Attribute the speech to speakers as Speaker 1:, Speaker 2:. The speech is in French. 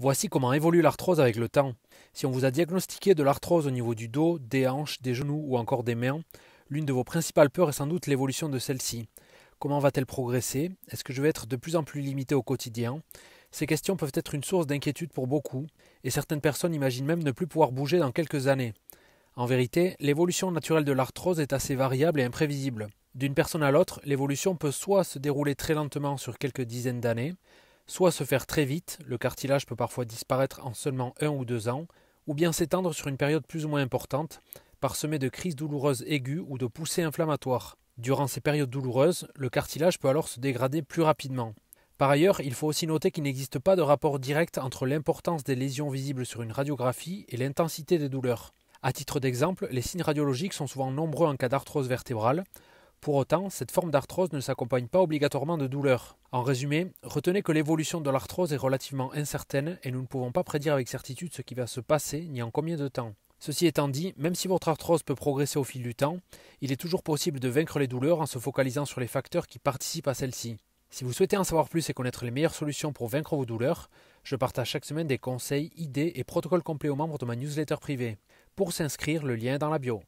Speaker 1: Voici comment évolue l'arthrose avec le temps. Si on vous a diagnostiqué de l'arthrose au niveau du dos, des hanches, des genoux ou encore des mains, l'une de vos principales peurs est sans doute l'évolution de celle-ci. Comment va-t-elle progresser Est-ce que je vais être de plus en plus limité au quotidien Ces questions peuvent être une source d'inquiétude pour beaucoup, et certaines personnes imaginent même ne plus pouvoir bouger dans quelques années. En vérité, l'évolution naturelle de l'arthrose est assez variable et imprévisible. D'une personne à l'autre, l'évolution peut soit se dérouler très lentement sur quelques dizaines d'années, soit se faire très vite, le cartilage peut parfois disparaître en seulement un ou deux ans, ou bien s'étendre sur une période plus ou moins importante, parsemée de crises douloureuses aiguës ou de poussées inflammatoires. Durant ces périodes douloureuses, le cartilage peut alors se dégrader plus rapidement. Par ailleurs, il faut aussi noter qu'il n'existe pas de rapport direct entre l'importance des lésions visibles sur une radiographie et l'intensité des douleurs. À titre d'exemple, les signes radiologiques sont souvent nombreux en cas d'arthrose vertébrale, pour autant, cette forme d'arthrose ne s'accompagne pas obligatoirement de douleurs. En résumé, retenez que l'évolution de l'arthrose est relativement incertaine et nous ne pouvons pas prédire avec certitude ce qui va se passer ni en combien de temps. Ceci étant dit, même si votre arthrose peut progresser au fil du temps, il est toujours possible de vaincre les douleurs en se focalisant sur les facteurs qui participent à celle-ci. Si vous souhaitez en savoir plus et connaître les meilleures solutions pour vaincre vos douleurs, je partage chaque semaine des conseils, idées et protocoles complets aux membres de ma newsletter privée. Pour s'inscrire, le lien est dans la bio.